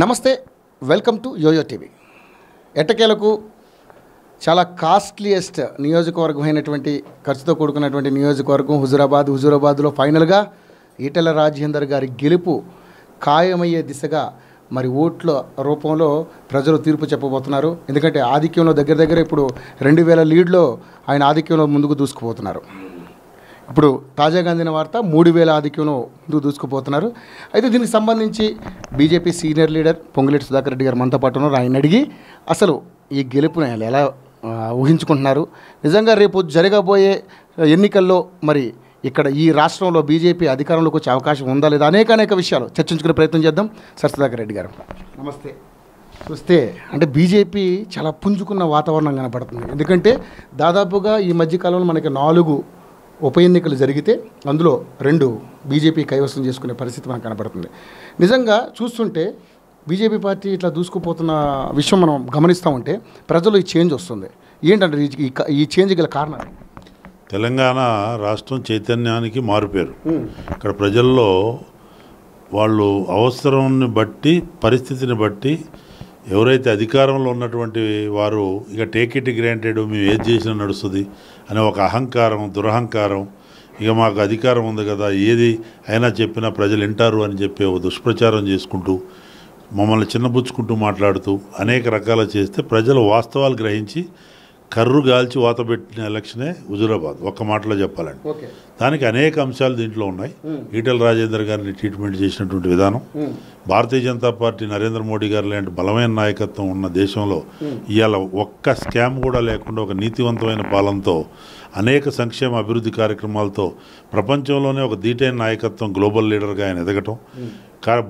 నమస్తే welcome to yo-yo TV ఎట్టకేలకు చాలా కాస్ట్లీయెస్ట్ నియోజకవర్గం అయినటువంటి ఖర్చుతో కూడుకున్నటువంటి నియోజకవర్గం హుజురాబాద్ హుజురాబాద్లో ఫైనల్గా ఈటెల రాజేందర్ గారి గెలుపు ఖాయమయ్యే దిశగా మరి ఓట్ల రూపంలో ప్రజలు తీర్పు చెప్పబోతున్నారు ఎందుకంటే ఆధిక్యంలో దగ్గర దగ్గర ఇప్పుడు రెండు వేల లీడ్లో ఆయన ఆధిక్యంలో ముందుకు దూసుకుపోతున్నారు ఇప్పుడు తాజాగా అందిన వార్త మూడు వేల ఆధిక్యంలో ముందుకు దూసుకుపోతున్నారు అయితే దీనికి సంబంధించి BJP senior leader Ponguleti Sudhakar Reddy garu మనతో పాటు ఉన్నారు ఆయన అడిగి అసలు ఈ గెలుపుని ఆయన ఎలా ఊహించుకుంటున్నారు నిజంగా రేపు జరగబోయే ఎన్నికల్లో మరి ఇక్కడ ఈ రాష్ట్రంలో బీజేపీ అధికారంలోకి వచ్చే అవకాశం ఉందా లేదా అనేక అనేక విషయాలు చర్చించుకునే ప్రయత్నం చేద్దాం సర్ సుధాకర్ రెడ్డి గారు నమస్తే చూస్తే అంటే బీజేపీ చాలా పుంజుకున్న వాతావరణం కనపడుతుంది ఎందుకంటే దాదాపుగా ఈ మధ్యకాలంలో మనకి నాలుగు ఉప ఎన్నికలు జరిగితే అందులో రెండు బీజేపీ కైవసం చేసుకునే పరిస్థితి మనకు కనబడుతుంది నిజంగా చూస్తుంటే బీజేపీ పార్టీ ఇట్లా దూసుకుపోతున్న విషయం మనం గమనిస్తూ ఉంటే ప్రజలు ఈ చేంజ్ వస్తుంది ఏంటంటే ఈ ఈ చేంజ్ గల కారణాలు తెలంగాణ రాష్ట్రం చైతన్యానికి మారిపోయారు ఇక్కడ ప్రజల్లో వాళ్ళు అవసరాన్ని బట్టి పరిస్థితిని బట్టి ఎవరైతే అధికారంలో ఉన్నటువంటి వారు ఇక టేక్ ఇట్ గ్రాంటెడ్ మేము ఏది చేసినా నడుస్తుంది అనే ఒక అహంకారం దురహంకారం ఇక మాకు అధికారం ఉంది కదా ఏది అయినా చెప్పినా ప్రజలు వింటారు అని చెప్పే దుష్ప్రచారం చేసుకుంటూ మమ్మల్ని చిన్నబుచ్చుకుంటూ మాట్లాడుతూ అనేక రకాల చేస్తే ప్రజలు వాస్తవాలు గ్రహించి కర్రు గాల్చి వాతబెట్టిన ఎలక్షనే హుజురాబాద్ ఒక్క మాటలో చెప్పాలండి దానికి అనేక అంశాలు దీంట్లో ఉన్నాయి ఈటల రాజేందర్ గారిని ట్రీట్మెంట్ చేసినటువంటి విధానం భారతీయ జనతా పార్టీ నరేంద్ర మోడీ గారు లాంటి బలమైన నాయకత్వం ఉన్న దేశంలో ఇవాళ ఒక్క స్కామ్ కూడా లేకుండా ఒక నీతివంతమైన పాలనతో అనేక సంక్షేమ అభివృద్ధి కార్యక్రమాలతో ప్రపంచంలోనే ఒక దీటైన నాయకత్వం గ్లోబల్ లీడర్గా ఆయన ఎదగటం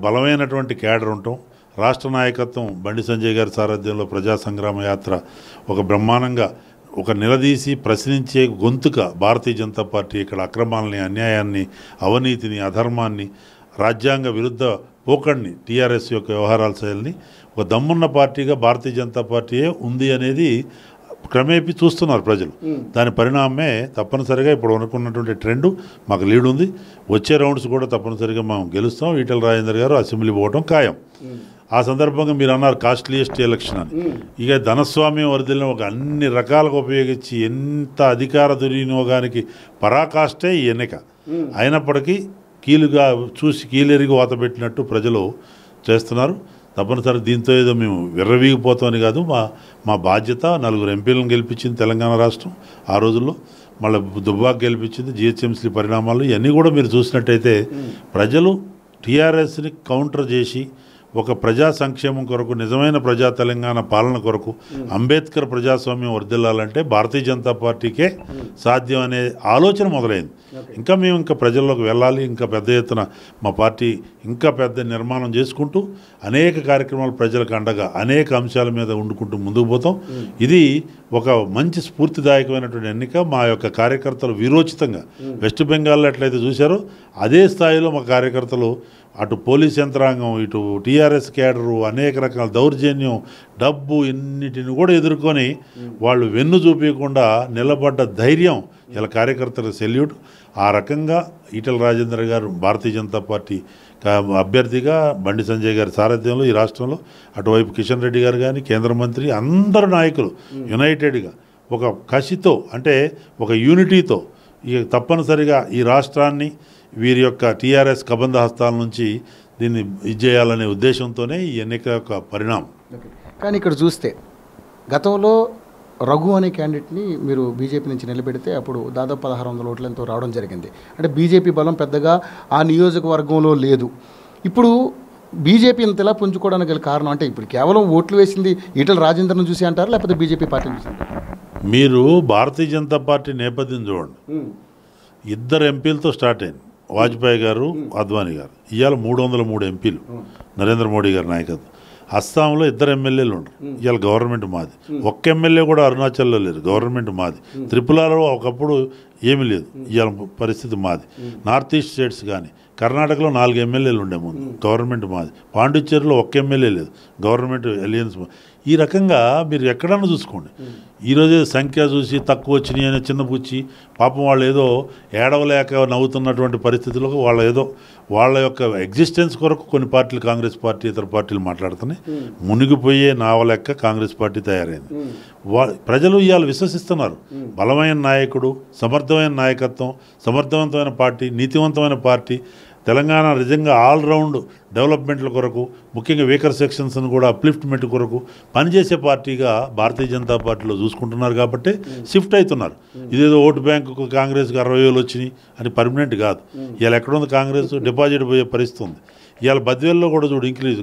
బలమైనటువంటి క్యాడర్ ఉండటం రాష్ట్ర నాయకత్వం బండి సంజయ్ గారి సారథ్యంలో ప్రజా సంగ్రామ యాత్ర ఒక బ్రహ్మాండంగా ఒక నిలదీసి ప్రశ్నించే గొంతుక భారతీయ జనతా పార్టీ ఇక్కడ అక్రమాలని అన్యాయాన్ని అవినీతిని అధర్మాన్ని రాజ్యాంగ విరుద్ధ పోకడ్ని టీఆర్ఎస్ యొక్క వ్యవహారాల శైలిని ఒక దమ్మున్న పార్టీగా భారతీయ జనతా పార్టీయే ఉంది అనేది క్రమేపీ చూస్తున్నారు ప్రజలు దాని పరిణామే తప్పనిసరిగా ఇప్పుడు అనుకున్నటువంటి ట్రెండ్ మాకు లీడ్ ఉంది వచ్చే రౌండ్స్ కూడా తప్పనిసరిగా మేము గెలుస్తాం ఈటల రాజేందర్ గారు అసెంబ్లీ పోవడం ఖాయం ఆ సందర్భంగా మీరు అన్నారు కాస్ట్లీయెస్ట్ ఎలక్షన్ అని ఇక ధనస్వామ్యం వరదలను ఒక అన్ని రకాలుగా ఉపయోగించి ఎంత అధికార దుర్వినియోగానికి పరాకాష్టే ఈ ఎన్నిక అయినప్పటికీ కీలుగా చూసి కీలెరిగి పెట్టినట్టు ప్రజలు చేస్తున్నారు తప్పనిసరి దీంతో ఏదో మేము విర్రవీగిపోతామని కాదు మా మా బాధ్యత నలుగురు ఎంపీలను గెలిపించింది తెలంగాణ రాష్ట్రం ఆ రోజుల్లో మళ్ళీ దుబ్బాకు గెలిపించింది జిహెచ్ఎంసీ పరిణామాలు ఇవన్నీ కూడా మీరు చూసినట్టయితే ప్రజలు టీఆర్ఎస్ని కౌంటర్ చేసి ఒక ప్రజా సంక్షేమం కొరకు నిజమైన ప్రజా తెలంగాణ పాలన కొరకు అంబేద్కర్ ప్రజాస్వామ్యం వర్దిల్లాలంటే భారతీయ జనతా పార్టీకే సాధ్యం అనే ఆలోచన మొదలైంది ఇంకా మేము ఇంకా ప్రజల్లోకి వెళ్ళాలి ఇంకా పెద్ద ఎత్తున మా పార్టీ ఇంకా పెద్ద నిర్మాణం చేసుకుంటూ అనేక కార్యక్రమాలు ప్రజలకు అండగా అనేక అంశాల మీద వండుకుంటూ ముందుకు పోతాం ఇది ఒక మంచి స్ఫూర్తిదాయకమైనటువంటి ఎన్నిక మా యొక్క కార్యకర్తలు విరోచితంగా వెస్ట్ బెంగాల్లో ఎట్లయితే చూశారో అదే స్థాయిలో మా కార్యకర్తలు అటు పోలీస్ యంత్రాంగం ఇటు టీఆర్ఎస్ క్యాడరు అనేక రకాల దౌర్జన్యం డబ్బు ఇన్నిటిని కూడా ఎదుర్కొని వాళ్ళు వెన్ను చూపించకుండా నిలబడ్డ ధైర్యం ఇలా కార్యకర్తల సెల్యూట్ ఆ రకంగా ఈటల రాజేందర్ గారు భారతీయ జనతా పార్టీ అభ్యర్థిగా బండి సంజయ్ గారి సారథ్యంలో ఈ రాష్ట్రంలో అటువైపు కిషన్ రెడ్డి గారు కానీ కేంద్ర మంత్రి అందరు నాయకులు యునైటెడ్గా ఒక కసితో అంటే ఒక యూనిటీతో ఈ తప్పనిసరిగా ఈ రాష్ట్రాన్ని వీరి యొక్క టీఆర్ఎస్ కబంధ హస్తాల నుంచి దీన్ని చేయాలనే ఉద్దేశంతోనే ఈ ఎన్నిక యొక్క పరిణామం కానీ ఇక్కడ చూస్తే గతంలో రఘు అనే క్యాండిడేట్ని మీరు బీజేపీ నుంచి నిలబెడితే అప్పుడు దాదాపు పదహారు వందల ఓట్ల ఎంతో రావడం జరిగింది అంటే బీజేపీ బలం పెద్దగా ఆ నియోజకవర్గంలో లేదు ఇప్పుడు బీజేపీ ఇంతలా పుంజుకోవడానికి గల కారణం అంటే ఇప్పుడు కేవలం ఓట్లు వేసింది ఈటల రాజేందర్ను చూసి అంటారా లేకపోతే బీజేపీ పార్టీని చూసి మీరు భారతీయ జనతా పార్టీ నేపథ్యం చూడండి ఇద్దరు ఎంపీలతో స్టార్ట్ అయింది వాజ్పేయి గారు అద్వానీ గారు ఇవాళ మూడు వందల మూడు ఎంపీలు నరేంద్ర మోడీ గారి నాయకత్వం అస్సాంలో ఇద్దరు ఎమ్మెల్యేలు ఉండరు ఇవాళ గవర్నమెంట్ మాది ఒక్క ఎమ్మెల్యే కూడా అరుణాచల్లో లేరు గవర్నమెంట్ మాది త్రిపులలో ఒకప్పుడు ఏమీ లేదు ఇవాళ పరిస్థితి మాది నార్త్ ఈస్ట్ స్టేట్స్ కానీ కర్ణాటకలో నాలుగు ఎమ్మెల్యేలు ఉండే ముందు గవర్నమెంట్ మాది పాండిచ్చేరిలో ఒక్క ఎమ్మెల్యే లేదు గవర్నమెంట్ ఎలియన్స్ ఈ రకంగా మీరు ఎక్కడన్నా చూసుకోండి ఈరోజు సంఖ్య చూసి తక్కువ వచ్చినాయి చిన్న చిన్నపుచ్చి పాపం వాళ్ళు ఏదో ఏడవలేక నవ్వుతున్నటువంటి పరిస్థితుల్లో వాళ్ళ ఏదో వాళ్ళ యొక్క ఎగ్జిస్టెన్స్ కొరకు కొన్ని పార్టీలు కాంగ్రెస్ పార్టీ ఇతర పార్టీలు మాట్లాడుతున్నాయి మునిగిపోయే నావలెక్క కాంగ్రెస్ పార్టీ తయారైంది ప్రజలు ఇవాళ విశ్వసిస్తున్నారు బలమైన నాయకుడు సమర్థమైన నాయకత్వం సమర్థవంతమైన పార్టీ నీతివంతమైన పార్టీ తెలంగాణ నిజంగా ఆల్రౌండ్ డెవలప్మెంట్ల కొరకు ముఖ్యంగా వీకర్ సెక్షన్స్ను కూడా అప్లిఫ్ట్మెంట్ కొరకు పనిచేసే పార్టీగా భారతీయ జనతా పార్టీలో చూసుకుంటున్నారు కాబట్టి షిఫ్ట్ అవుతున్నారు ఇదేదో ఓటు బ్యాంకు కాంగ్రెస్కి అరవై వేలు వచ్చినాయి అని పర్మనెంట్ కాదు ఇవాళ ఎక్కడుంది కాంగ్రెస్ డిపాజిట్ పోయే పరిస్థితి ఉంది ఇవాళ బద్వేల్లో కూడా చూడు ఇంక్రీజ్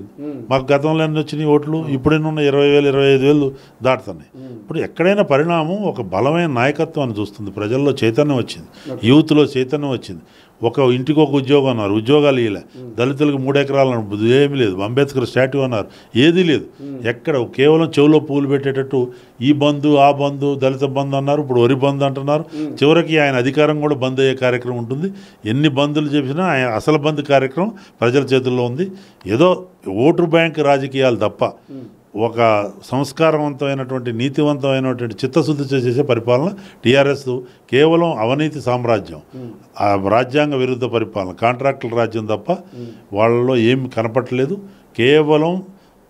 మాకు గతంలో ఎన్ని వచ్చినాయి ఓట్లు ఇప్పుడేనున్న ఇరవై వేలు ఇరవై ఐదు వేలు దాటుతున్నాయి ఇప్పుడు ఎక్కడైనా పరిణామం ఒక బలమైన నాయకత్వాన్ని చూస్తుంది ప్రజల్లో చైతన్యం వచ్చింది యూత్లో చైతన్యం వచ్చింది ఒక ఇంటికి ఒక ఉద్యోగం అన్నారు ఉద్యోగాలు ఇలా దళితులకు మూడు ఎకరాలు ఏమీ లేదు అంబేద్కర్ స్టాట్యూ అన్నారు ఏదీ లేదు ఎక్కడ కేవలం చెవులో పూలు పెట్టేటట్టు ఈ బంధు ఆ బంధు దళిత బంధు అన్నారు ఇప్పుడు వరి బంధు అంటున్నారు చివరికి ఆయన అధికారం కూడా బంద్ అయ్యే కార్యక్రమం ఉంటుంది ఎన్ని బంధులు చెప్పినా ఆయన అసలు బంద్ కార్యక్రమం ప్రజల చేతుల్లో ఉంది ఏదో ఓటు బ్యాంక్ రాజకీయాలు తప్ప ఒక సంస్కారవంతమైనటువంటి నీతివంతమైనటువంటి చిత్తశుద్ధి చేసే పరిపాలన టీఆర్ఎస్ కేవలం అవినీతి సామ్రాజ్యం ఆ రాజ్యాంగ విరుద్ధ పరిపాలన కాంట్రాక్టుల రాజ్యం తప్ప వాళ్ళలో ఏమి కనపట్టలేదు కేవలం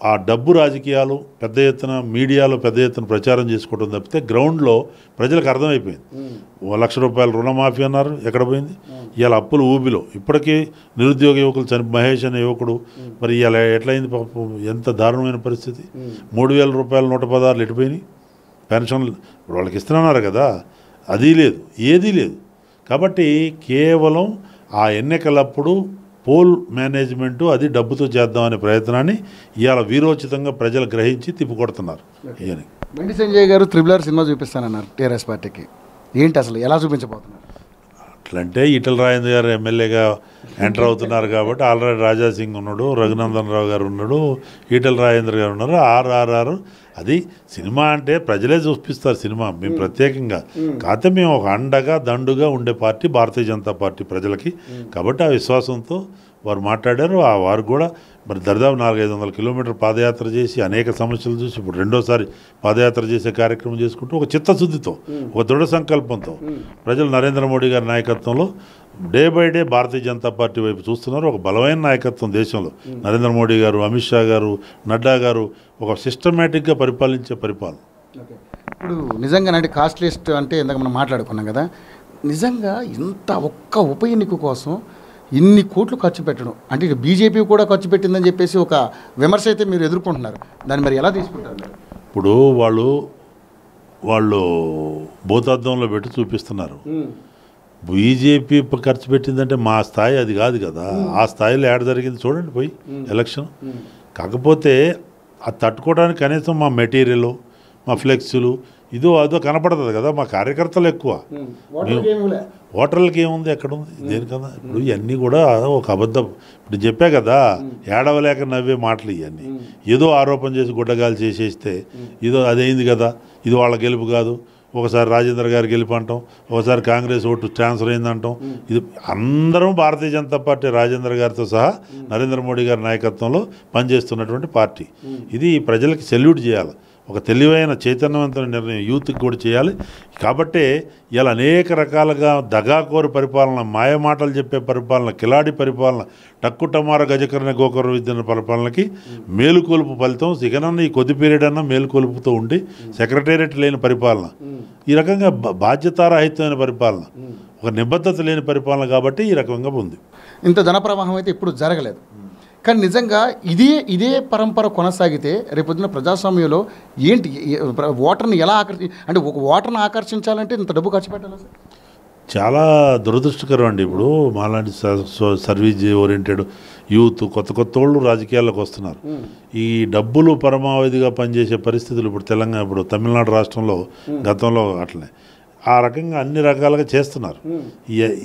ఆ డబ్బు రాజకీయాలు పెద్ద ఎత్తున మీడియాలో పెద్ద ఎత్తున ప్రచారం చేసుకోవడం తప్పితే గ్రౌండ్లో ప్రజలకు అర్థమైపోయింది ఓ లక్ష రూపాయలు రుణమాఫీ అన్నారు ఎక్కడ పోయింది ఇవాళ అప్పులు ఊబిలో ఇప్పటికీ నిరుద్యోగ యువకులు చని మహేష్ అనే యువకుడు మరి ఇలా ఎట్లయింది పాపం ఎంత దారుణమైన పరిస్థితి మూడు వేల రూపాయలు నూట పదహారులు ఎటుపోయినాయి పెన్షన్ వాళ్ళకి ఇస్తున్నారు కదా అది లేదు ఏదీ లేదు కాబట్టి కేవలం ఆ ఎన్నికలప్పుడు పోల్ మేనేజ్మెంటు అది డబ్బుతో చేద్దామనే ప్రయత్నాన్ని ఇవాళ వీరోచితంగా ప్రజలు గ్రహించి తిప్పికొడుతున్నారు ఇవన్నీ బండి సంజయ్ గారు ఆర్ సినిమా చూపిస్తానన్నారు టీఆర్ఎస్ పార్టీకి ఏంటి అసలు ఎలా చూపించబోతున్నారు అట్లంటే ఈటల రాజేంద్ర గారు ఎమ్మెల్యేగా ఎంటర్ అవుతున్నారు కాబట్టి ఆల్రెడీ రాజాసింగ్ ఉన్నాడు రఘునందన్ రావు గారు ఉన్నాడు ఈటల రాజేంద్ర గారు ఉన్నారు ఆర్ఆర్ఆర్ అది సినిమా అంటే ప్రజలే చూపిస్తారు సినిమా మేము ప్రత్యేకంగా కాకపోతే మేము ఒక అండగా దండుగా ఉండే పార్టీ భారతీయ జనతా పార్టీ ప్రజలకి కాబట్టి ఆ విశ్వాసంతో వారు మాట్లాడారు ఆ వారు కూడా మరి దరిదాపు నాలుగైదు వందల కిలోమీటర్ పాదయాత్ర చేసి అనేక సమస్యలు చూసి ఇప్పుడు రెండోసారి పాదయాత్ర చేసే కార్యక్రమం చేసుకుంటూ ఒక చిత్తశుద్ధితో ఒక దృఢ సంకల్పంతో ప్రజలు నరేంద్ర మోడీ గారి నాయకత్వంలో day by day Bharatiya Janata Party వైపు చూస్తున్నారు ఒక బలమైన నాయకత్వం దేశంలో నరేంద్ర మోడీ గారు అమిత్ షా గారు నడ్డా గారు ఒక సిస్టమేటిక్గా పరిపాలించే పరిపాలన ఇప్పుడు నిజంగా అంటే కాస్ట్లిస్ట్ అంటే ఇందాక మనం మాట్లాడుకున్నాం కదా నిజంగా ఇంత ఒక్క ఉప ఎన్నిక కోసం ఇన్ని కోట్లు ఖర్చు పెట్టడం అంటే బీజేపీ కూడా ఖర్చు పెట్టిందని చెప్పేసి ఒక విమర్శ అయితే మీరు ఎదుర్కొంటున్నారు దాన్ని మరి ఎలా తీసుకుంటారు ఇప్పుడు వాళ్ళు వాళ్ళు భూతార్థంలో పెట్టి చూపిస్తున్నారు బీజేపీ ఖర్చు పెట్టిందంటే మా స్థాయి అది కాదు కదా ఆ స్థాయిలో ఏడ జరిగింది చూడండి పోయి ఎలక్షన్ కాకపోతే అది తట్టుకోవడానికి కనీసం మా మెటీరియల్ మా ఫ్లెక్సులు ఇదో అదో కనపడుతుంది కదా మా కార్యకర్తలు ఎక్కువ ఓటర్లకి ఏముంది ఎక్కడుంది కదా ఇప్పుడు ఇవన్నీ కూడా ఒక అబద్ధం ఇప్పుడు చెప్పా కదా ఏడవలేక నవ్వే మాటలు ఇవన్నీ ఏదో ఆరోపణ చేసి గుడ్డగాలు చేసేస్తే ఇదో అదైంది కదా ఇది వాళ్ళ గెలుపు కాదు ఒకసారి రాజేంద్ర గారు గెలిపంటాం ఒకసారి కాంగ్రెస్ ఓటు ట్రాన్స్ఫర్ అయిందంటాం ఇది అందరం భారతీయ జనతా పార్టీ రాజేంద్ర గారితో సహా నరేంద్ర మోడీ గారి నాయకత్వంలో పనిచేస్తున్నటువంటి పార్టీ ఇది ప్రజలకు సెల్యూట్ చేయాలి ఒక తెలివైన చైతన్యవంతమైన నిర్ణయం యూత్కి కూడా చేయాలి కాబట్టే ఇలా అనేక రకాలుగా దగాకోరు పరిపాలన మాయమాటలు చెప్పే పరిపాలన కిలాడి పరిపాలన టక్కు టమార గజకరణ గోకర విద్యను పరిపాలనకి మేలుకొలుపు ఫలితం సిగనన్న ఈ కొద్ది పీరియడ్ అన్న మేలుకొలుపుతో ఉండి సెక్రటేరియట్ లేని పరిపాలన ఈ రకంగా బాధ్యతారాహిత్యమైన పరిపాలన ఒక నిబద్ధత లేని పరిపాలన కాబట్టి ఈ రకంగా ఉంది ఇంత ధన ప్రవాహం అయితే ఇప్పుడు జరగలేదు కానీ నిజంగా ఇదే ఇదే పరంపర కొనసాగితే రేపొద్దున ప్రజాస్వామ్యంలో ఏంటి ఓటర్ని ఎలా ఆకర్షి అంటే ఒక ఓటర్ని ఆకర్షించాలంటే ఇంత డబ్బు ఖర్చు పెట్టాలి సార్ చాలా దురదృష్టకరం అండి ఇప్పుడు మాలాంటి సర్వీస్ ఓరియంటెడ్ యూత్ కొత్త కొత్త వాళ్ళు రాజకీయాల్లోకి వస్తున్నారు ఈ డబ్బులు పరమావధిగా పనిచేసే పరిస్థితులు ఇప్పుడు తెలంగాణ ఇప్పుడు తమిళనాడు రాష్ట్రంలో గతంలో అట్లనే ఆ రకంగా అన్ని రకాలుగా చేస్తున్నారు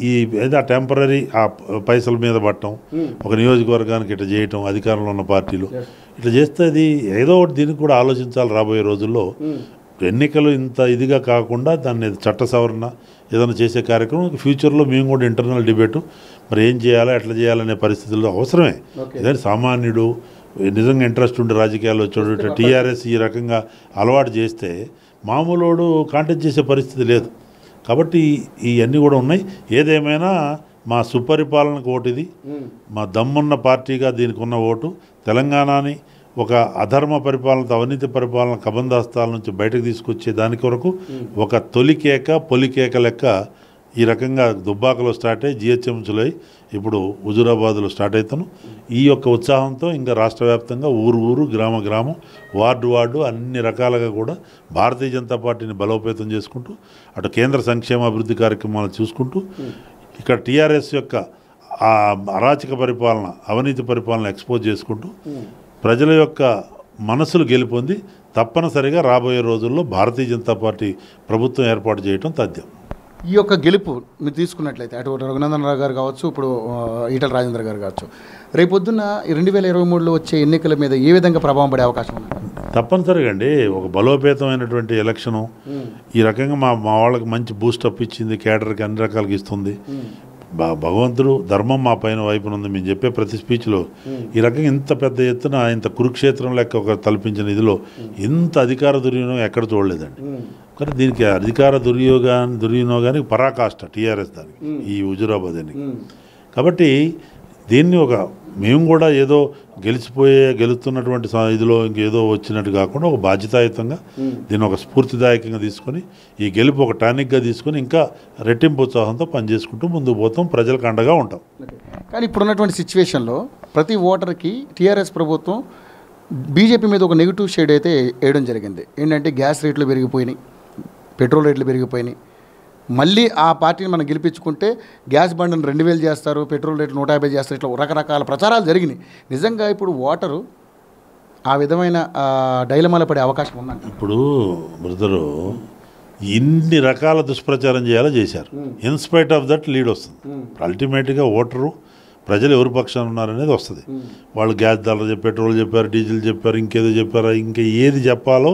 ఈ ఏదో టెంపరీ ఆ పైసల మీద పట్టడం ఒక నియోజకవర్గానికి ఇట్లా చేయటం అధికారంలో ఉన్న పార్టీలు ఇట్లా చేస్తే అది ఏదో ఒకటి దీనికి కూడా ఆలోచించాలి రాబోయే రోజుల్లో ఎన్నికలు ఇంత ఇదిగా కాకుండా దాన్ని చట్ట సవరణ ఏదైనా చేసే కార్యక్రమం ఫ్యూచర్లో మేము కూడా ఇంటర్నల్ డిబేటు మరి ఏం చేయాలా ఎట్లా చేయాలనే పరిస్థితుల్లో అవసరమే ఏదైనా సామాన్యుడు నిజంగా ఇంట్రెస్ట్ ఉండే రాజకీయాల్లో చూడటం టీఆర్ఎస్ ఈ రకంగా అలవాటు చేస్తే మామూలు కాంటాక్ట్ చేసే పరిస్థితి లేదు కాబట్టి ఇవన్నీ కూడా ఉన్నాయి ఏదేమైనా మా సుపరిపాలనకు ఓటు ఇది మా దమ్మున్న పార్టీగా దీనికి ఉన్న ఓటు తెలంగాణని ఒక అధర్మ పరిపాలన అవినీతి పరిపాలన కబందాస్తాల నుంచి బయటకు తీసుకొచ్చే దాని కొరకు ఒక తొలికేక పొలికేక లెక్క ఈ రకంగా దుబ్బాకలో స్టార్ట్ అయ్యి జిహెచ్ఎంసీలో ఇప్పుడు హుజురాబాద్లో స్టార్ట్ అవుతాను ఈ యొక్క ఉత్సాహంతో ఇంకా రాష్ట్ర వ్యాప్తంగా ఊరు ఊరు గ్రామ గ్రామం వార్డు వార్డు అన్ని రకాలుగా కూడా భారతీయ జనతా పార్టీని బలోపేతం చేసుకుంటూ అటు కేంద్ర సంక్షేమ అభివృద్ధి కార్యక్రమాలు చూసుకుంటూ ఇక్కడ టీఆర్ఎస్ యొక్క అరాచక పరిపాలన అవినీతి పరిపాలన ఎక్స్పోజ్ చేసుకుంటూ ప్రజల యొక్క మనసులు గెలుపొంది తప్పనిసరిగా రాబోయే రోజుల్లో భారతీయ జనతా పార్టీ ప్రభుత్వం ఏర్పాటు చేయడం తథ్యం ఈ యొక్క గెలుపు మీరు తీసుకున్నట్లయితే అటు రఘునందనరావు గారు కావచ్చు ఇప్పుడు ఈటల రాజేంద్ర గారు కావచ్చు రేపొద్దున్న రెండు వేల ఇరవై మూడులో వచ్చే ఎన్నికల మీద ఏ విధంగా ప్రభావం పడే అవకాశం ఉంది తప్పనిసరిగా అండి ఒక బలోపేతమైనటువంటి ఎలక్షను ఈ రకంగా మా మా వాళ్ళకి మంచి అప్ ఇచ్చింది కేటర్కి అన్ని రకాలకి ఇస్తుంది భగవంతుడు ధర్మం మా పైన వైపున ఉంది మేము చెప్పే ప్రతి స్పీచ్లో ఈ రకంగా ఇంత పెద్ద ఎత్తున ఇంత కురుక్షేత్రం లెక్క ఒక తలపించిన ఇదిలో ఇంత అధికార దుర్వినియోగం ఎక్కడ చూడలేదండి కానీ దీనికి అధికార దుర్యోగాన్ని దుర్వినియోగానికి పరాకాష్ట టీఆర్ఎస్ దానికి ఈ హుజురాబాద్ అని కాబట్టి దీన్ని ఒక మేము కూడా ఏదో గెలిచిపోయే గెలుతున్నటువంటి ఇదిలో ఇంకేదో వచ్చినట్టు కాకుండా ఒక బాధ్యతాయుతంగా దీన్ని ఒక స్ఫూర్తిదాయకంగా తీసుకొని ఈ గెలుపు ఒక టానిక్గా తీసుకొని ఇంకా రెట్టింపు ఉత్సాహంతో పనిచేసుకుంటూ ముందుకు పోతాం ప్రజలకు అండగా ఉంటాం కానీ ఇప్పుడున్నటువంటి సిచ్యువేషన్లో ప్రతి ఓటర్కి టీఆర్ఎస్ ప్రభుత్వం బీజేపీ మీద ఒక నెగిటివ్ షేడ్ అయితే వేయడం జరిగింది ఏంటంటే గ్యాస్ రేట్లు పెరిగిపోయినాయి పెట్రోల్ రేట్లు పెరిగిపోయినాయి మళ్ళీ ఆ పార్టీని మనం గెలిపించుకుంటే గ్యాస్ బండ్ను రెండు వేలు చేస్తారు పెట్రోల్ రేట్లు నూట యాభై చేస్తారు ఇట్లా రకరకాల ప్రచారాలు జరిగినాయి నిజంగా ఇప్పుడు ఓటరు ఆ విధమైన డైలమాల పడే అవకాశం ఉందంట ఇప్పుడు బ్రదరు ఇన్ని రకాల దుష్ప్రచారం చేయాలో చేశారు ఇన్స్పైట్ ఆఫ్ దట్ లీడ్ వస్తుంది అల్టిమేట్గా ఓటరు ప్రజలు ఎవరి పక్షాన ఉన్నారనేది వస్తుంది వాళ్ళు గ్యాస్ ధరలు చెప్పారు పెట్రోల్ చెప్పారు డీజిల్ చెప్పారు ఇంకేదో చెప్పారు ఇంకా ఏది చెప్పాలో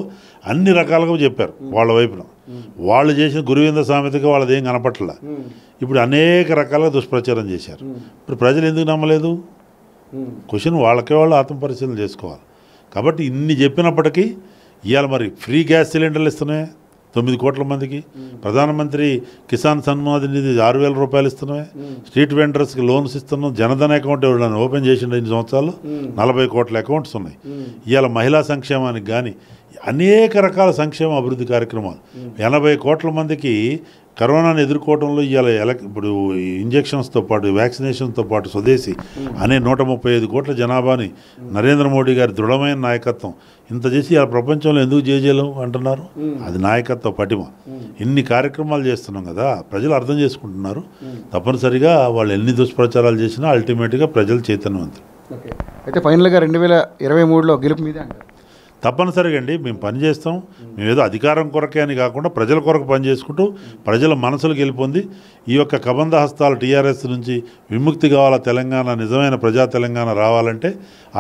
అన్ని రకాలుగా చెప్పారు వాళ్ళ వైపున వాళ్ళు చేసిన గురువింద సామెతకి వాళ్ళదేం కనపట్ల ఇప్పుడు అనేక రకాలుగా దుష్ప్రచారం చేశారు ఇప్పుడు ప్రజలు ఎందుకు నమ్మలేదు క్వశ్చన్ వాళ్ళకే వాళ్ళు ఆత్మపరిశీలన చేసుకోవాలి కాబట్టి ఇన్ని చెప్పినప్పటికీ ఇవాళ మరి ఫ్రీ గ్యాస్ సిలిండర్లు ఇస్తున్నాయి తొమ్మిది కోట్ల మందికి ప్రధానమంత్రి కిసాన్ సన్మాన్ నిధి ఆరు వేల రూపాయలు ఇస్తున్నామే స్ట్రీట్ వెండర్స్కి లోన్స్ ఇస్తున్నాం జనధన్ అకౌంట్ ఇవ్వడానికి ఓపెన్ చేసిన రెండు సంవత్సరాలు నలభై కోట్ల అకౌంట్స్ ఉన్నాయి ఇవాళ మహిళా సంక్షేమానికి కానీ అనేక రకాల సంక్షేమ అభివృద్ధి కార్యక్రమాలు ఎనభై కోట్ల మందికి కరోనాను ఎదుర్కోవడంలో ఇవాళ ఎలక్ ఇప్పుడు ఇంజక్షన్స్తో పాటు వ్యాక్సినేషన్తో పాటు స్వదేశీ అనే నూట ముప్పై ఐదు కోట్ల జనాభాని నరేంద్ర మోడీ గారి దృఢమైన నాయకత్వం ఇంత చేసి ఆ ప్రపంచంలో ఎందుకు చేయలేము అంటున్నారు అది నాయకత్వ పటిమ ఇన్ని కార్యక్రమాలు చేస్తున్నాం కదా ప్రజలు అర్థం చేసుకుంటున్నారు తప్పనిసరిగా వాళ్ళు ఎన్ని దుష్ప్రచారాలు చేసినా అల్టిమేట్గా ప్రజలు చైతన్యవంతులు అయితే ఫైనల్గా రెండు వేల ఇరవై మూడులో గెలుపు మీదే అంటారు తప్పనిసరిగా అండి మేము పనిచేస్తాం మేము ఏదో అధికారం కొరకే అని కాకుండా ప్రజల కొరకు పనిచేసుకుంటూ ప్రజల మనసులు గెలిపొంది ఈ యొక్క కబంధ హస్తాలు టీఆర్ఎస్ నుంచి విముక్తి కావాలా తెలంగాణ నిజమైన ప్రజా తెలంగాణ రావాలంటే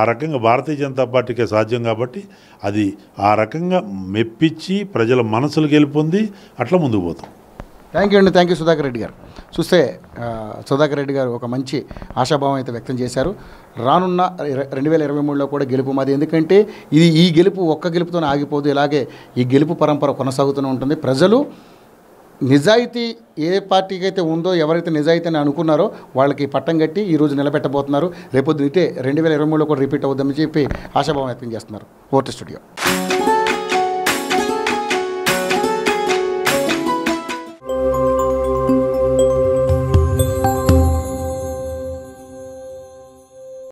ఆ రకంగా భారతీయ జనతా పార్టీకే సాధ్యం కాబట్టి అది ఆ రకంగా మెప్పించి ప్రజల మనసులు గెలుపొంది అట్లా ముందుకు పోతాం థ్యాంక్ యూ అండి థ్యాంక్ యూ సుధాకర్ రెడ్డి గారు చూస్తే సుధాకర్ రెడ్డి గారు ఒక మంచి ఆశాభావం అయితే వ్యక్తం చేశారు రానున్న రెండు వేల ఇరవై మూడులో కూడా గెలుపు మాది ఎందుకంటే ఇది ఈ గెలుపు ఒక్క గెలుపుతోనే ఆగిపోదు ఇలాగే ఈ గెలుపు పరంపర కొనసాగుతూనే ఉంటుంది ప్రజలు నిజాయితీ ఏ పార్టీకి అయితే ఉందో ఎవరైతే నిజాయితీ అని అనుకున్నారో వాళ్ళకి పట్టం కట్టి ఈరోజు నిలబెట్టబోతున్నారు రేపొద్దు అయితే రెండు వేల ఇరవై మూడులో కూడా రిపీట్ అవుద్దామని చెప్పి ఆశాభావం వ్యక్తం చేస్తున్నారు ఓటర్ స్టూడియో